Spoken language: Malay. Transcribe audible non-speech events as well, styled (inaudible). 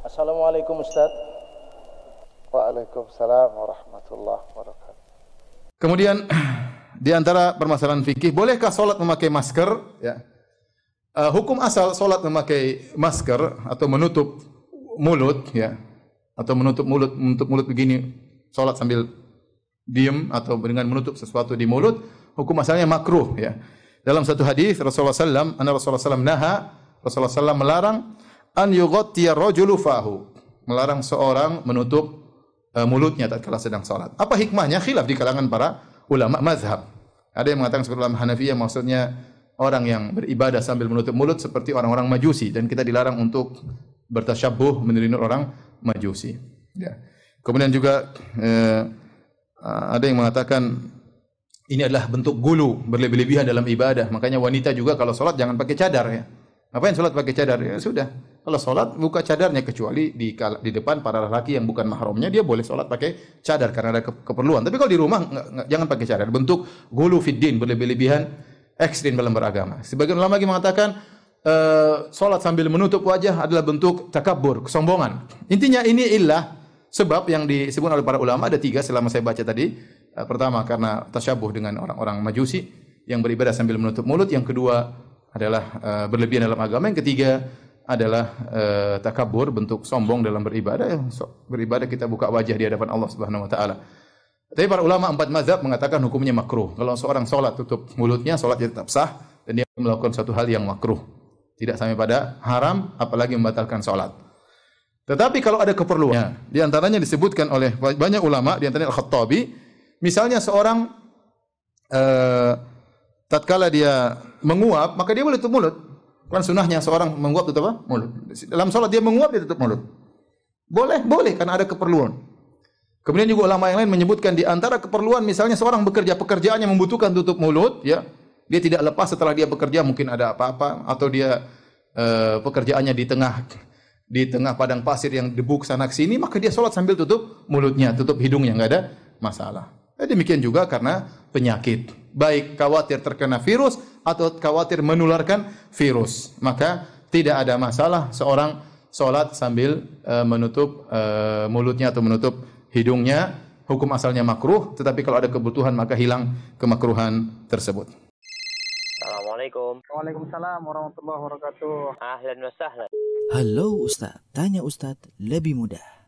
Assalamualaikum Ustaz. Waalaikumsalam warahmatullahi wabarakatuh. Kemudian (clears throat) di antara permasalahan fikih, bolehkah salat memakai masker? Ya. Uh, hukum asal salat memakai masker atau menutup mulut ya atau menutup mulut menutup mulut begini salat sambil diam atau dengan menutup sesuatu di mulut hukum asalnya makruh ya dalam satu hadis Rasulullah sallallahu alaihi wasallam Rasulullah sallallahu naha Rasulullah sallallahu melarang an yughattiya rajulu fahu. Melarang seorang menutup uh, mulutnya tatkala sedang salat. Apa hikmahnya? Khilaf di kalangan para ulama mazhab. Ada yang mengatakan seperti ulama Hanafi yang maksudnya orang yang beribadah sambil menutup mulut seperti orang-orang Majusi dan kita dilarang untuk bertasyabbuh menirinur orang Majusi. Ya. Kemudian juga eh, ada yang mengatakan ini adalah bentuk gulu berlebih-lebihan dalam ibadah. Makanya wanita juga kalau solat jangan pakai cadar ya. Apa yang solat pakai cadar ya sudah. Kalau solat buka cadarnya kecuali di di depan para lelaki yang bukan mahramnya dia boleh solat pakai cadar karena ada keperluan. Tapi kalau di rumah enggak, enggak, jangan pakai cadar. Bentuk gulu fiddin berlebih-lebihan ekstrim dalam beragama. Sebagian ulama lagi mengatakan uh, solat sambil menutup wajah adalah bentuk takabur kesombongan. Intinya ini ilah sebab yang disebut oleh para ulama ada tiga selama saya baca tadi. Uh, pertama karena tersyabuh dengan orang-orang majusi yang beribadah sambil menutup mulut. Yang kedua adalah uh, berlebihan dalam agama. Yang ketiga adalah e, eh, takabur bentuk sombong dalam beribadah. Ya, so, beribadah kita buka wajah di hadapan Allah Subhanahu wa taala. Tapi para ulama empat mazhab mengatakan hukumnya makruh. Kalau seorang salat tutup mulutnya, salatnya tetap sah dan dia melakukan satu hal yang makruh. Tidak sampai pada haram apalagi membatalkan salat. Tetapi kalau ada keperluan, ya. di antaranya disebutkan oleh banyak ulama di antaranya Al-Khattabi, misalnya seorang e, tatkala dia menguap, maka dia boleh tutup mulut. Kan sunnahnya seorang menguap tutup apa? Mulut. Dalam salat dia menguap dia tutup mulut. Boleh, boleh karena ada keperluan. Kemudian juga ulama yang lain menyebutkan di antara keperluan misalnya seorang bekerja pekerjaannya membutuhkan tutup mulut, ya. Dia tidak lepas setelah dia bekerja mungkin ada apa-apa atau dia eh, pekerjaannya di tengah di tengah padang pasir yang debu sana ke sini maka dia salat sambil tutup mulutnya, tutup hidungnya enggak ada masalah. Eh, demikian juga karena penyakit. baik khawatir terkena virus atau khawatir menularkan virus. Maka tidak ada masalah seorang sholat sambil e, menutup e, mulutnya atau menutup hidungnya. Hukum asalnya makruh, tetapi kalau ada kebutuhan maka hilang kemakruhan tersebut. Assalamualaikum. Waalaikumsalam warahmatullahi wabarakatuh. Ahlan wa sahlan. Halo Ustaz, tanya Ustaz lebih mudah.